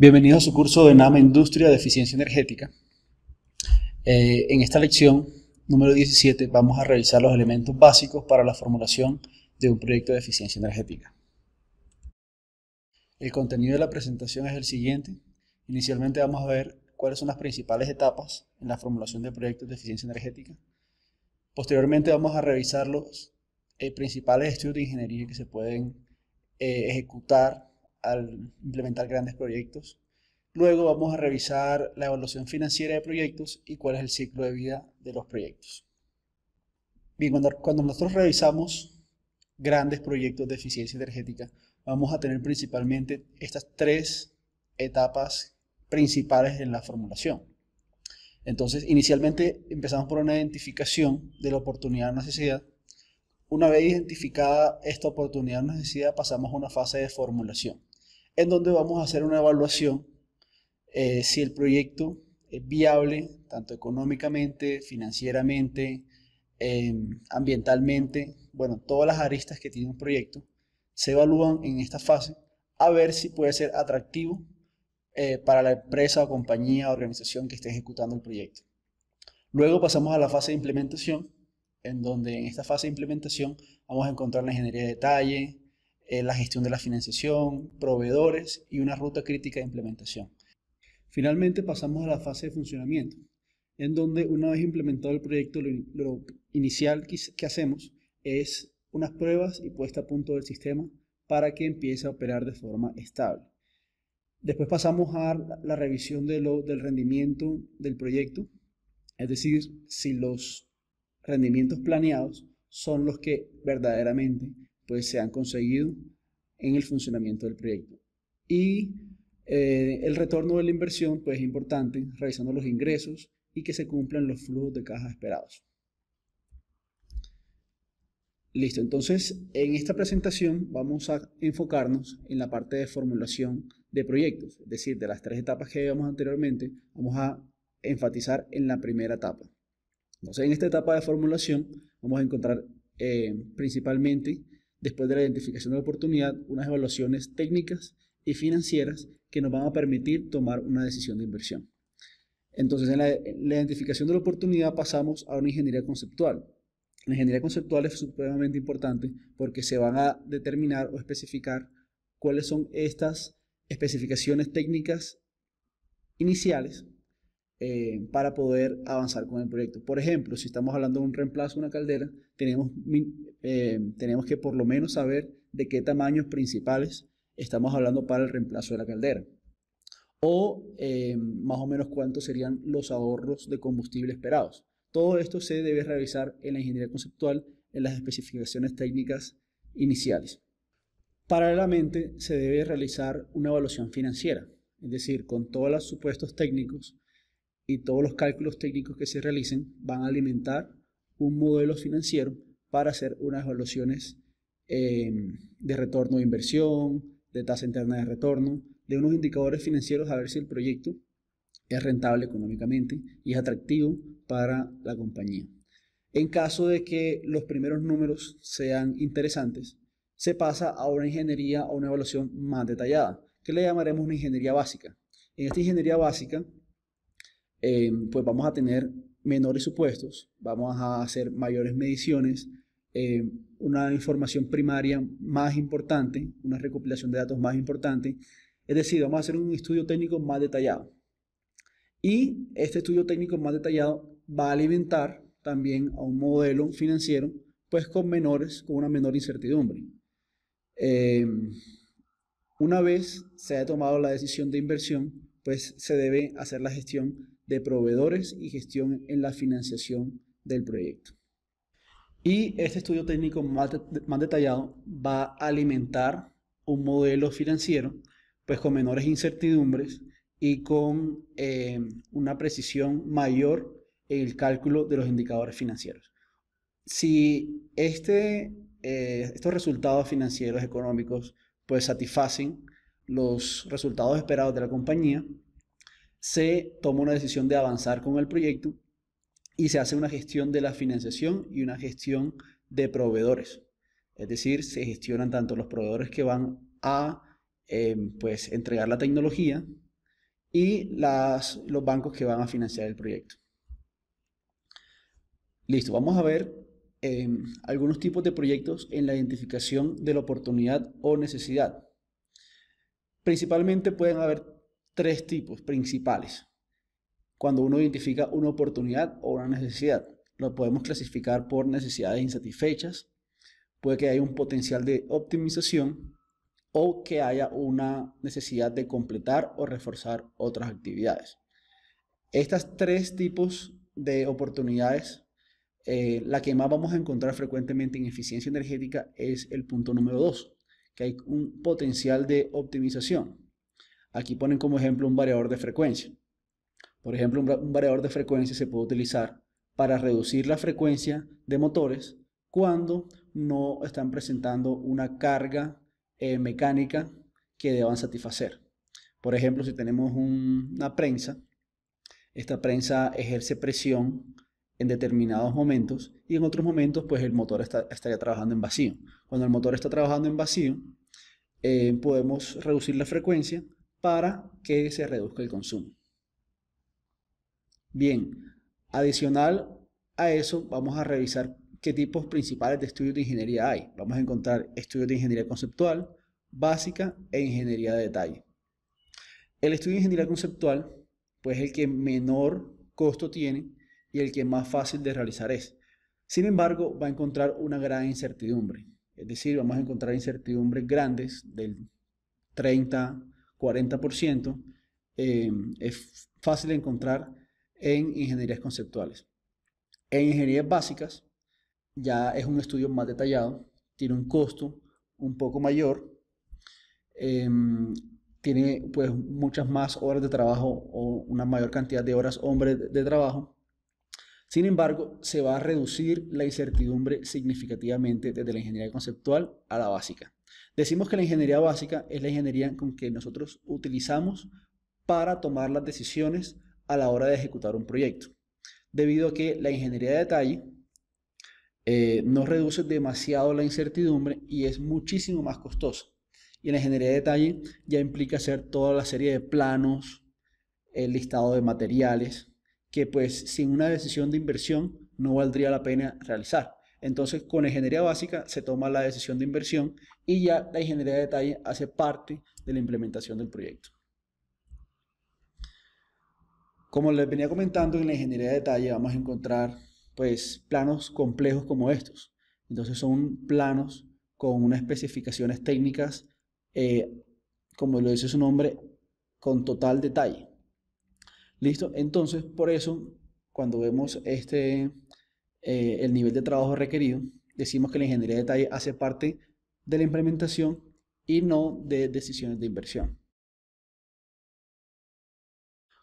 Bienvenidos a su curso de NAMA e Industria de Eficiencia Energética. Eh, en esta lección número 17 vamos a revisar los elementos básicos para la formulación de un proyecto de eficiencia energética. El contenido de la presentación es el siguiente. Inicialmente vamos a ver cuáles son las principales etapas en la formulación de proyectos de eficiencia energética. Posteriormente vamos a revisar los eh, principales estudios de ingeniería que se pueden eh, ejecutar al implementar grandes proyectos. Luego vamos a revisar la evaluación financiera de proyectos y cuál es el ciclo de vida de los proyectos. Bien, cuando, cuando nosotros revisamos grandes proyectos de eficiencia energética, vamos a tener principalmente estas tres etapas principales en la formulación. Entonces, inicialmente empezamos por una identificación de la oportunidad o necesidad. Una vez identificada esta oportunidad o necesidad, pasamos a una fase de formulación en donde vamos a hacer una evaluación eh, si el proyecto es viable, tanto económicamente, financieramente, em, ambientalmente, bueno, todas las aristas que tiene un proyecto se evalúan en esta fase a ver si puede ser atractivo eh, para la empresa o compañía o organización que esté ejecutando el proyecto. Luego pasamos a la fase de implementación, en donde en esta fase de implementación vamos a encontrar la ingeniería de detalle, eh, la gestión de la financiación, proveedores y una ruta crítica de implementación. Finalmente pasamos a la fase de funcionamiento, en donde una vez implementado el proyecto, lo, inicial que, hacemos es unas pruebas y puesta a punto del sistema para que empiece a operar de forma estable. Después pasamos a la revisión de lo, del rendimiento del proyecto, es decir, si los rendimientos planeados son los que verdaderamente pues se han conseguido en el funcionamiento del proyecto. Y eh, el retorno de la inversión pues es importante, realizando los ingresos y que se cumplan los flujos de caja esperados. Listo, entonces en esta presentación vamos a enfocarnos en la parte de formulación de proyectos, es decir, de las tres etapas que vimos anteriormente, vamos a enfatizar en la primera etapa. Entonces en esta etapa de formulación vamos a encontrar eh, principalmente después de la identificación de la oportunidad, unas evaluaciones técnicas y financieras que nos van a permitir tomar una decisión de inversión. Entonces, en la, identificación de la oportunidad pasamos a una ingeniería conceptual. La ingeniería conceptual es supremamente importante porque se van a determinar o especificar cuáles son estas especificaciones técnicas iniciales eh, para poder avanzar con el proyecto. Por ejemplo, si estamos hablando de un reemplazo de una caldera, eh, tenemos, que por lo menos saber de qué tamaños principales estamos hablando para el reemplazo de la caldera. O eh, más o menos cuántos serían los ahorros de combustible esperados. Todo esto se debe realizar en la ingeniería conceptual, en las especificaciones técnicas iniciales. Paralelamente, se debe realizar una evaluación financiera, es decir, con todos los supuestos técnicos y todos los cálculos técnicos que se realicen van a alimentar un modelo financiero para hacer unas evaluaciones em, de retorno de inversión, de tasa interna de retorno, de unos indicadores financieros a ver si el proyecto es rentable económicamente y es atractivo para la compañía. En caso de que los primeros números sean interesantes, se pasa a una ingeniería o una evaluación más detallada, que le llamaremos una ingeniería básica. En esta ingeniería básica eh, pues vamos a tener menores supuestos, vamos a hacer mayores mediciones, eh, una información primaria más importante, una recopilación de datos más importante, es decir, vamos a hacer un estudio técnico más detallado. Y este estudio técnico más detallado va a alimentar también a un modelo financiero, pues con menores, con una menor incertidumbre. Eh, una vez se ha tomado la decisión de inversión, pues se debe hacer la gestión de proveedores y gestión en la financiación del proyecto. Y este estudio técnico más, detallado va a alimentar un modelo financiero, pues con menores incertidumbres y con eh, una precisión mayor en el cálculo de los indicadores financieros. Si este, eh, estos resultados financieros económicos pues satisfacen los resultados esperados de la compañía, se toma una decisión de avanzar con el proyecto y se hace una gestión de la financiación y una gestión de proveedores. Es decir, se gestionan tanto los proveedores que van a em, pues, entregar la tecnología y las, los bancos que van a financiar el proyecto. Listo, vamos a ver em, algunos tipos de proyectos en la identificación de la oportunidad o necesidad. Principalmente pueden haber tres tipos principales cuando uno identifica una oportunidad o una necesidad. Lo podemos clasificar por necesidades insatisfechas, puede que haya un potencial de optimización o que haya una necesidad de completar o reforzar otras actividades. Estas tres tipos de oportunidades, eh, la que más vamos a encontrar frecuentemente en eficiencia energética es el punto número dos, que hay un potencial de optimización. Aquí ponen como ejemplo un variador de frecuencia. Por ejemplo, un variador de frecuencia se puede utilizar para reducir la frecuencia de motores cuando no están presentando una carga eh, mecánica que deban satisfacer. Por ejemplo, si tenemos una prensa, esta prensa ejerce presión en determinados momentos y en otros momentos pues el motor estaría trabajando en vacío. Cuando el motor está trabajando en vacío, eh, podemos reducir la frecuencia para que se reduzca el consumo. Bien, adicional a eso vamos a revisar qué tipos principales de estudios de ingeniería hay. Vamos a encontrar estudios de ingeniería conceptual, básica e ingeniería de detalle. El estudio de ingeniería conceptual, pues el que menor costo tiene y el que más fácil de realizar es. Sin embargo, va a encontrar una gran incertidumbre. Es decir, vamos a encontrar incertidumbres grandes del 30, 40%, eh, es fácil encontrar en ingenierías conceptuales. En ingenierías básicas ya es un estudio más detallado, tiene un costo un poco mayor, em, tiene pues muchas más horas de trabajo o una mayor cantidad de horas hombre de trabajo. Sin embargo, se va a reducir la incertidumbre significativamente desde la ingeniería conceptual a la básica. Decimos que la ingeniería básica es la ingeniería con que nosotros utilizamos para tomar las decisiones a la hora de ejecutar un proyecto, debido a que la ingeniería de detalle no eh, nos reduce demasiado la incertidumbre y es muchísimo más costosa. Y la ingeniería de detalle ya implica hacer toda la serie de planos, el listado de materiales, que pues sin una decisión de inversión no valdría la pena realizar. Entonces, con ingeniería básica se toma la decisión de inversión y ya la ingeniería de detalle hace parte de la implementación del proyecto. Como les venía comentando, en la ingeniería de detalle vamos a encontrar pues planos complejos como estos. Entonces son planos con unas especificaciones técnicas, eh, como lo dice su nombre, con total detalle. Listo, entonces por eso cuando vemos este, eh, el nivel de trabajo requerido, decimos que la ingeniería de detalle hace parte de la implementación y no de decisiones de inversión.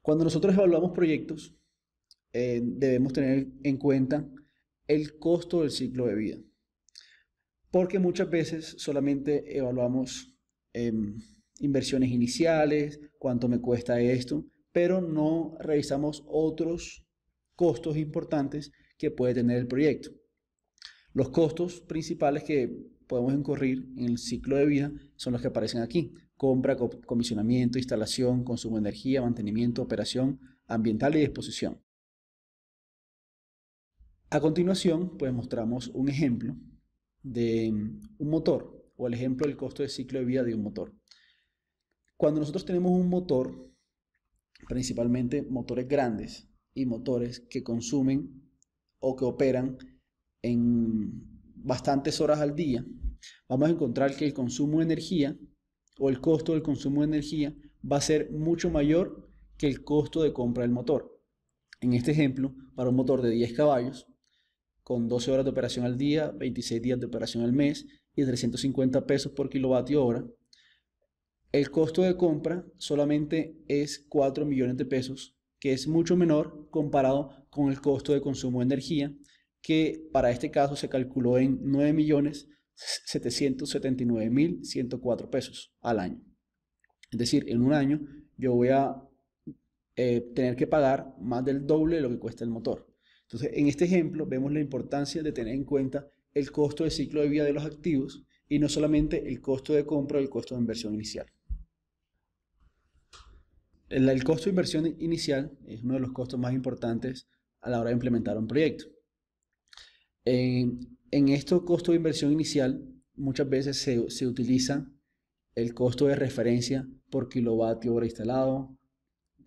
Cuando nosotros evaluamos proyectos, eh, debemos tener en cuenta el costo del ciclo de vida, porque muchas veces solamente evaluamos em, inversiones iniciales, cuánto me cuesta esto, pero no revisamos otros costos importantes que puede tener el proyecto. Los costos principales que podemos incurrir en el ciclo de vida son los que aparecen aquí. Compra, comisionamiento, instalación, consumo de energía, mantenimiento, operación ambiental y disposición. A continuación, pues mostramos un ejemplo de mm, un motor o el ejemplo del costo de ciclo de vida de un motor. Cuando nosotros tenemos un motor, principalmente motores grandes y motores que consumen o que operan en bastantes horas al día, vamos a encontrar que el consumo de energía o el costo del consumo de energía va a ser mucho mayor que el costo de compra del motor. En este ejemplo, para un motor de 10 caballos, con 12 horas de operación al día, 26 días de operación al mes y 350 pesos por kilovatio hora, el costo de compra solamente es 4 millones de pesos que es mucho menor comparado con el costo de consumo de energía, que para este caso se calculó en 9.779.104 pesos al año. Es decir, en un año yo voy a eh, tener que pagar más del doble de lo que cuesta el motor. Entonces, en este ejemplo vemos la importancia de tener en cuenta el costo de ciclo de vida de los activos y no solamente el costo de compra o el costo de inversión inicial. El, costo de inversión inicial es uno de los costos más importantes a la hora de implementar un proyecto. En, en este costo de inversión inicial, muchas veces se, utiliza el costo de referencia por kilovatio hora instalado,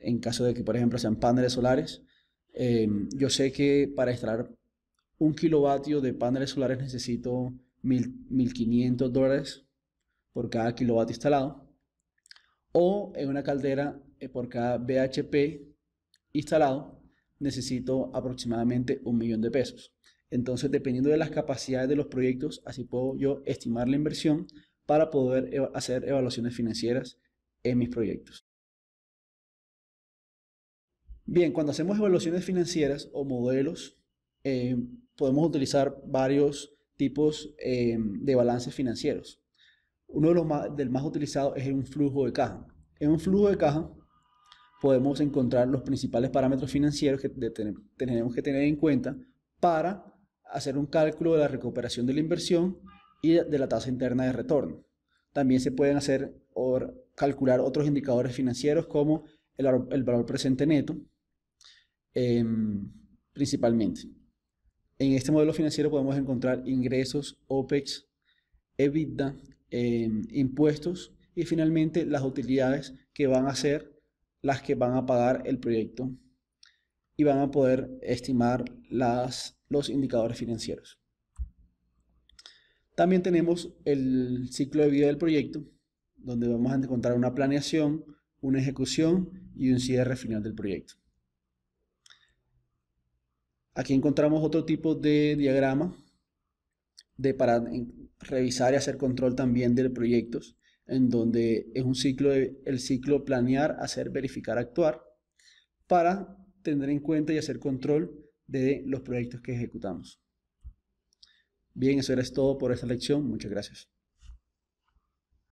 en caso de que, por ejemplo, sean paneles solares. Eh, yo sé que para instalar un kilovatio de paneles solares necesito 1.500 dólares por cada kilovatio instalado. O en una caldera eh, por cada BHP instalado, necesito aproximadamente un millón de pesos. Entonces, dependiendo de las capacidades de los proyectos, así puedo yo estimar la inversión para poder hacer evaluaciones financieras en mis proyectos. Bien, cuando hacemos evaluaciones financieras o modelos, eh, podemos utilizar varios tipos eh, de balances financieros. Uno de los del más utilizado es un flujo de caja. En un flujo de caja podemos encontrar los principales parámetros financieros que tenemos que tener en cuenta para hacer un cálculo de la recuperación de la inversión y de la tasa interna de retorno. También se pueden hacer o calcular otros indicadores financieros como el, valor presente neto, em, principalmente. En este modelo financiero podemos encontrar ingresos, OPEX, EBITDA, em, impuestos y finalmente las utilidades que van a ser las que van a pagar el proyecto y van a poder estimar las, los indicadores financieros. También tenemos el ciclo de vida del proyecto, donde vamos a encontrar una planeación, una ejecución y un cierre final del proyecto. Aquí encontramos otro tipo de diagrama de para revisar y hacer control también de proyectos en donde es un ciclo, el ciclo planear, hacer, verificar, actuar, para tener en cuenta y hacer control de los proyectos que ejecutamos. Bien, eso era todo por esta lección. Muchas gracias.